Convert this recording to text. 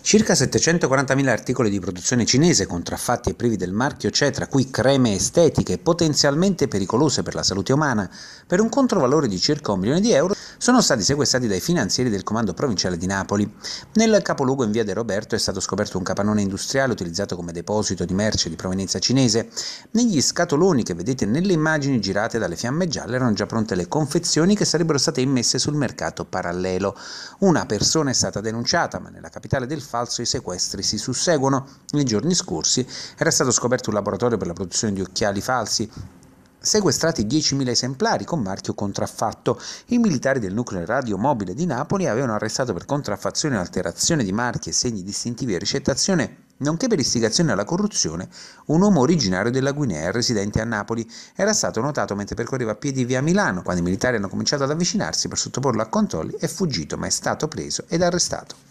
Circa 740.000 articoli di produzione cinese contraffatti e privi del marchio CE, tra cui creme estetiche potenzialmente pericolose per la salute umana, per un controvalore di circa un milione di euro, sono stati sequestrati dai finanzieri del Comando Provinciale di Napoli. Nel capoluogo in via De Roberto è stato scoperto un capannone industriale utilizzato come deposito di merce di provenienza cinese. Negli scatoloni che vedete nelle immagini girate dalle fiamme gialle erano già pronte le confezioni che sarebbero state immesse sul mercato parallelo. Una persona è stata denunciata, ma nella capitale del falso i sequestri si susseguono. Nei giorni scorsi era stato scoperto un laboratorio per la produzione di occhiali falsi sequestrati 10.000 esemplari con marchio contraffatto. I militari del nucleo radiomobile di Napoli avevano arrestato per contraffazione, e alterazione di marchi e segni distintivi e ricettazione nonché per istigazione alla corruzione, un uomo originario della Guinea residente a Napoli era stato notato mentre percorreva a piedi via Milano, quando i militari hanno cominciato ad avvicinarsi per sottoporlo a controlli, è fuggito ma è stato preso ed arrestato.